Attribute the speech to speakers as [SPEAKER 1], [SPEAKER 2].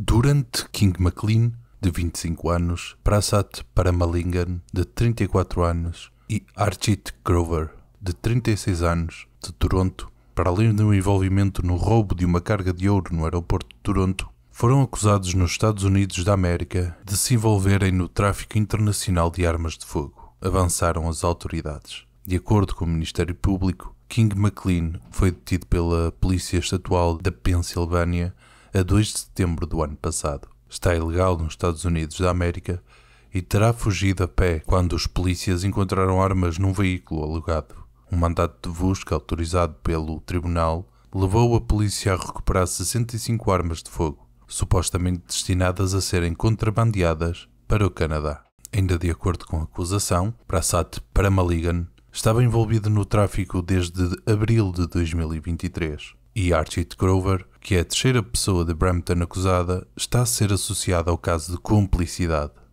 [SPEAKER 1] Durante King McLean, de 25 anos, Prasad Paramalingan, de 34 anos, e Archit Grover, de 36 anos, de Toronto, para além do envolvimento no roubo de uma carga de ouro no aeroporto de Toronto, foram acusados nos Estados Unidos da América de se envolverem no tráfico internacional de armas de fogo, avançaram as autoridades. De acordo com o Ministério Público, King McLean foi detido pela Polícia Estatual da Pensilvânia a 2 de setembro do ano passado. Está ilegal nos Estados Unidos da América e terá fugido a pé quando os polícias encontraram armas num veículo alugado. Um mandato de busca autorizado pelo tribunal levou a polícia a recuperar 65 armas de fogo, supostamente destinadas a serem contrabandeadas para o Canadá. Ainda de acordo com a acusação, Prasad Paramaligan estava envolvido no tráfico desde abril de 2023 e Archie Grover, que é a terceira pessoa de Brampton acusada, está a ser associada ao caso de cumplicidade.